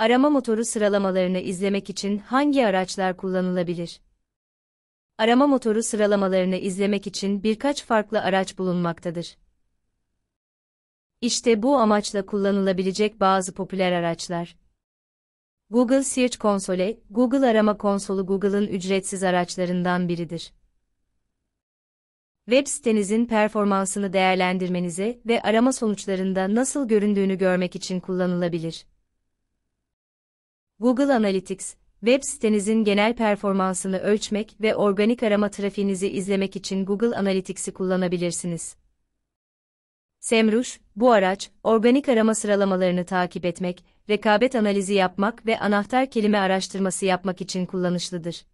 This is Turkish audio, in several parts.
Arama motoru sıralamalarını izlemek için hangi araçlar kullanılabilir? Arama motoru sıralamalarını izlemek için birkaç farklı araç bulunmaktadır. İşte bu amaçla kullanılabilecek bazı popüler araçlar. Google Search Console, Google arama konsolu Google'ın ücretsiz araçlarından biridir. Web sitenizin performansını değerlendirmenize ve arama sonuçlarında nasıl göründüğünü görmek için kullanılabilir. Google Analytics, web sitenizin genel performansını ölçmek ve organik arama trafiğinizi izlemek için Google Analytics'i kullanabilirsiniz. Semrush, bu araç, organik arama sıralamalarını takip etmek, rekabet analizi yapmak ve anahtar kelime araştırması yapmak için kullanışlıdır.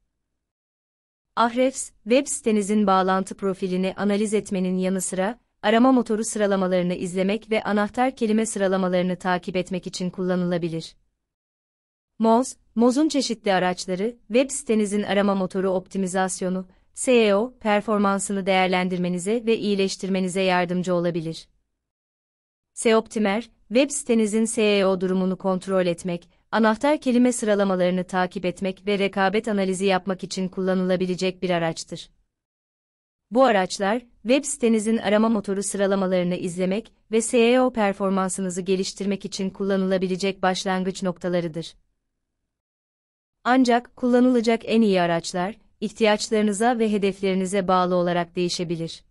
Ahrefs, web sitenizin bağlantı profilini analiz etmenin yanı sıra, arama motoru sıralamalarını izlemek ve anahtar kelime sıralamalarını takip etmek için kullanılabilir. Moz, Moz'un çeşitli araçları, web sitenizin arama motoru optimizasyonu, SEO performansını değerlendirmenize ve iyileştirmenize yardımcı olabilir. SEOptimer, web sitenizin SEO durumunu kontrol etmek, anahtar kelime sıralamalarını takip etmek ve rekabet analizi yapmak için kullanılabilecek bir araçtır. Bu araçlar, web sitenizin arama motoru sıralamalarını izlemek ve SEO performansınızı geliştirmek için kullanılabilecek başlangıç noktalarıdır. Ancak kullanılacak en iyi araçlar, ihtiyaçlarınıza ve hedeflerinize bağlı olarak değişebilir.